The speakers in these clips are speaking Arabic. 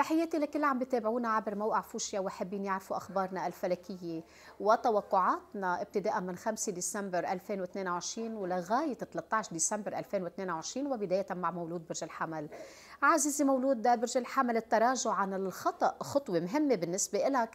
تحياتي لكل اللي عم بتابعونا عبر موقع فوشيا وحابين يعرفوا اخبارنا الفلكيه وتوقعاتنا ابتداء من 5 ديسمبر 2022 ولغايه 13 ديسمبر 2022 وبدايه مع مولود برج الحمل. عزيزي مولود برج الحمل التراجع عن الخطا خطوه مهمه بالنسبه لك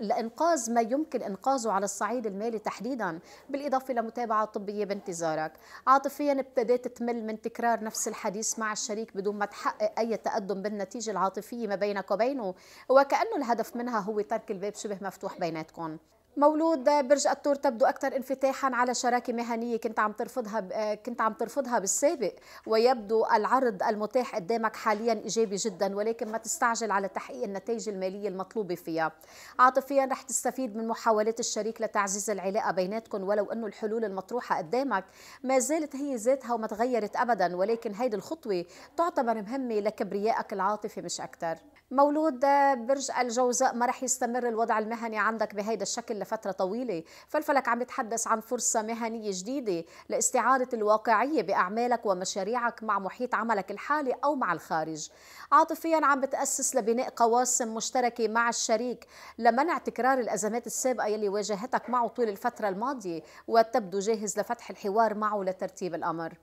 لانقاذ ما يمكن انقاذه على الصعيد المالي تحديدا بالاضافه لمتابعه طبيه بانتظارك. عاطفيا ابتديت تمل من تكرار نفس الحديث مع الشريك بدون ما تحقق اي تقدم بالنتيجه العاطفيه ما بينك وبينه وكأنه الهدف منها هو ترك الباب شبه مفتوح بيناتكم مولود برج التور تبدو أكثر انفتاحا على شراكة مهنية كنت عم ترفضها ب... كنت عم ترفضها بالسابق ويبدو العرض المتاح قدامك حاليا إيجابي جدا ولكن ما تستعجل على تحقيق النتائج المالية المطلوبة فيها عاطفيا رح تستفيد من محاولات الشريك لتعزيز العلاقة بيناتكم ولو أنه الحلول المطروحة قدامك ما زالت هي ذاتها وما تغيرت أبدا ولكن هيدي الخطوة تعتبر مهمة لكبريائك العاطفي مش أكثر مولود برج الجوزاء ما رح يستمر الوضع المهني عندك بهيدا الشكل لفترة طويلة فالفلك عم يتحدث عن فرصة مهنية جديدة لاستعادة الواقعية بأعمالك ومشاريعك مع محيط عملك الحالي أو مع الخارج عاطفيا عم بتأسس لبناء قواسم مشتركة مع الشريك لمنع تكرار الأزمات السابقة يلي واجهتك معه طول الفترة الماضية وتبدو جاهز لفتح الحوار معه لترتيب الأمر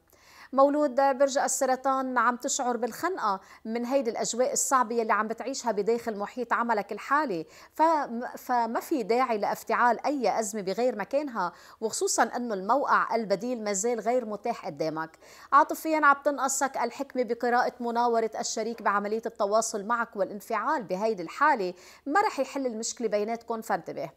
مولود برج السرطان عم تشعر بالخنقة من هيدي الأجواء الصعبة يلي عم بتعيشها بداخل محيط عملك الحالي فما في داعي لافتعال أي أزمة بغير مكانها وخصوصا أنه الموقع البديل مازال غير متاح قدامك عاطفيا عم تنقصك الحكمة بقراءة مناورة الشريك بعملية التواصل معك والانفعال بهيدي الحالة ما رح يحل المشكلة بيناتكم فانتبه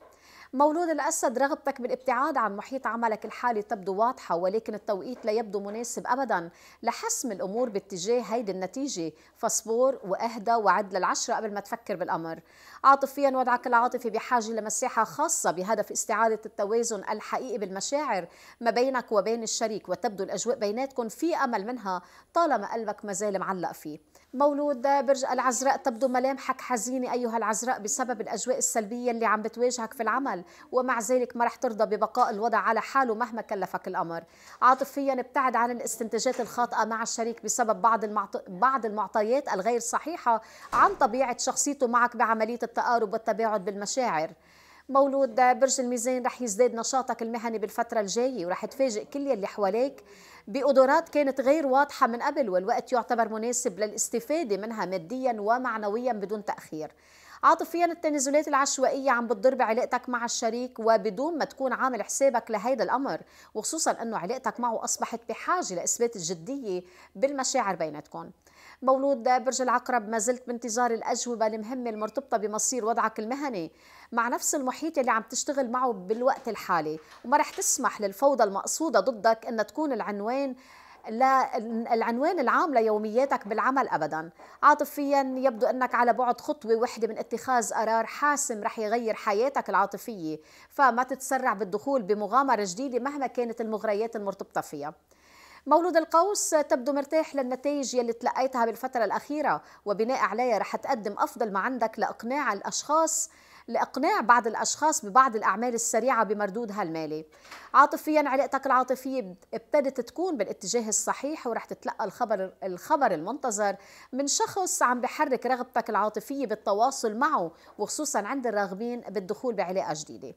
مولود الأسد رغبتك بالابتعاد عن محيط عملك الحالي تبدو واضحة ولكن التوقيت لا يبدو مناسب أبدا لحسم الأمور باتجاه هيدي النتيجة فاصبر وأهدى وعد للعشرة قبل ما تفكر بالأمر عاطفيا وضعك العاطفي بحاجة لمساحة خاصة بهدف استعادة التوازن الحقيقي بالمشاعر ما بينك وبين الشريك وتبدو الأجواء بيناتكم في أمل منها طالما قلبك مازال معلق فيه مولود برج العذراء تبدو ملامحك حزينة أيها العذراء بسبب الأجواء السلبية اللي عم بتواجهك في العمل العمل ومع ذلك ما رح ترضى ببقاء الوضع على حاله مهما كلفك الأمر عاطفيا ابتعد عن الاستنتاجات الخاطئة مع الشريك بسبب بعض المعط... بعض المعطيات الغير صحيحة عن طبيعة شخصيته معك بعملية التقارب والتباعد بالمشاعر مولود برج الميزان رح يزداد نشاطك المهني بالفترة الجاية ورح تفاجئ كل اللي حواليك بقدرات كانت غير واضحة من قبل والوقت يعتبر مناسب للاستفادة منها ماديا ومعنويا بدون تأخير عاطفيا التنازلات العشوائيه عم بتضر بعلاقتك مع الشريك وبدون ما تكون عامل حسابك لهيدا الامر وخصوصا انه علاقتك معه اصبحت بحاجه لاثبات الجديه بالمشاعر بيناتكم مولود برج العقرب ما زلت بانتظار الأجوبة المهمة المرتبطة بمصير وضعك المهني مع نفس المحيط اللي عم تشتغل معه بالوقت الحالي وما رح تسمح للفوضى المقصودة ضدك أن تكون العنوان للعنوان العام ليومياتك بالعمل ابدا عاطفيا يبدو انك على بعد خطوه وحده من اتخاذ قرار حاسم رح يغير حياتك العاطفيه فما تتسرع بالدخول بمغامره جديده مهما كانت المغريات المرتبطه فيها مولود القوس تبدو مرتاح للنتائج يلي تلقيتها بالفترة الأخيرة وبناء عليها رح تقدم أفضل ما عندك لإقناع الأشخاص لإقناع بعض الأشخاص ببعض الأعمال السريعة بمردودها المالي عاطفيا علاقتك العاطفية ابتدت تكون بالاتجاه الصحيح ورح تتلقى الخبر, الخبر المنتظر من شخص عم بحرك رغبتك العاطفية بالتواصل معه وخصوصا عند الراغبين بالدخول بعلاقة جديدة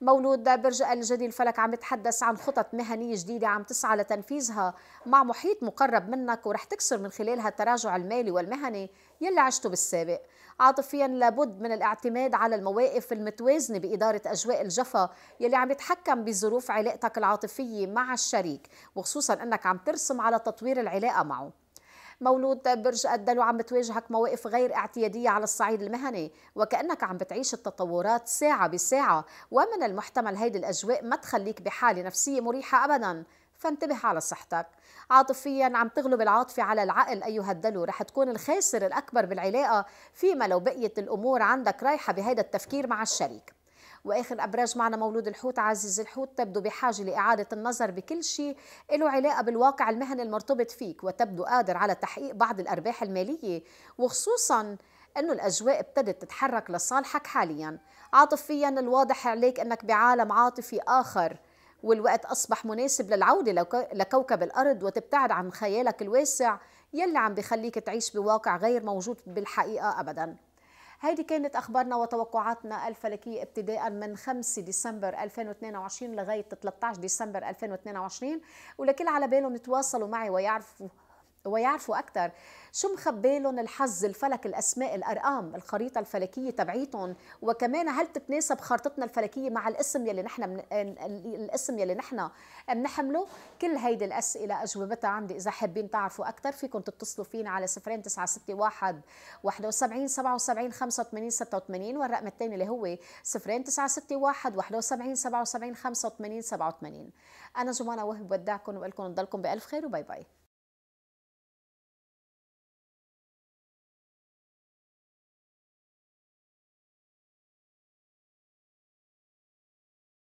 مولود برج الجدي الفلك عم يتحدث عن خطط مهنيه جديده عم تسعى لتنفيذها مع محيط مقرب منك ورح تكسر من خلالها التراجع المالي والمهني يلي عشته بالسابق عاطفيا لابد من الاعتماد على المواقف المتوازنة بإدارة أجواء الجفا يلي عم يتحكم بظروف علاقتك العاطفية مع الشريك وخصوصا أنك عم ترسم على تطوير العلاقة معه مولود برج الدلو عم بتواجهك مواقف غير اعتيادية على الصعيد المهني وكأنك عم بتعيش التطورات ساعة بساعة ومن المحتمل هيدي الأجواء ما تخليك بحالة نفسية مريحة أبداً فانتبه على صحتك عاطفيا عم تغلب العاطفة على العقل أيها الدلو رح تكون الخاسر الأكبر بالعلاقة فيما لو بقيت الأمور عندك رايحة بهذا التفكير مع الشريك واخر ابراج معنا مولود الحوت عزيز الحوت تبدو بحاجه لاعاده النظر بكل شيء له علاقه بالواقع المهني المرتبط فيك وتبدو قادر على تحقيق بعض الارباح الماليه وخصوصا انه الاجواء ابتدت تتحرك لصالحك حاليا عاطفيا الواضح عليك انك بعالم عاطفي اخر والوقت أصبح مناسب للعودة لكوكب الأرض وتبتعد عن خيالك الواسع يلي عم بخليك تعيش بواقع غير موجود بالحقيقة أبداً هذه كانت أخبارنا وتوقعاتنا الفلكية ابتداء من 5 ديسمبر 2022 لغاية 13 ديسمبر 2022 ولكل على بالهم يتواصلوا معي ويعرفوا ويعرفوا اكثر شو مخبي لهم الحظ الفلك الاسماء الارقام الخريطه الفلكيه تبعيتهم وكمان هل تتناسب خارطتنا الفلكيه مع الاسم يلي نحن من... الاسم يلي نحن بنحمله كل هيدي الاسئله اجوبتها عندي اذا حابين تعرفوا اكثر فيكم تتصلوا فينا على 0961 71 77 85 86 والرقم الثاني اللي هو 0961 71 77 85 87 انا جمانه وهب بودعكم وبقول لكم نضلكم بالف خير وباي باي